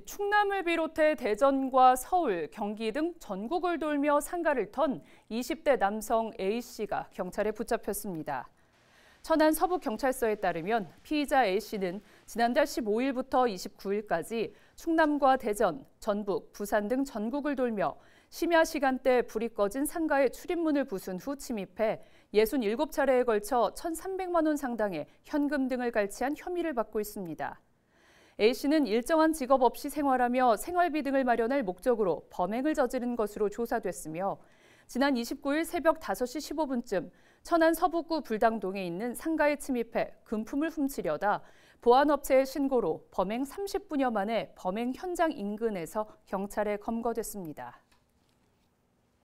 충남을 비롯해 대전과 서울, 경기 등 전국을 돌며 상가를 턴 20대 남성 A씨가 경찰에 붙잡혔습니다. 천안 서부경찰서에 따르면 피의자 A씨는 지난달 15일부터 29일까지 충남과 대전, 전북, 부산 등 전국을 돌며 심야 시간대 불이 꺼진 상가의 출입문을 부순 후 침입해 67차례에 걸쳐 1,300만 원 상당의 현금 등을 갈취한 혐의를 받고 있습니다. A씨는 일정한 직업 없이 생활하며 생활비 등을 마련할 목적으로 범행을 저지른 것으로 조사됐으며 지난 29일 새벽 5시 15분쯤 천안 서북구 불당동에 있는 상가에 침입해 금품을 훔치려다 보안업체의 신고로 범행 30분여 만에 범행 현장 인근에서 경찰에 검거됐습니다.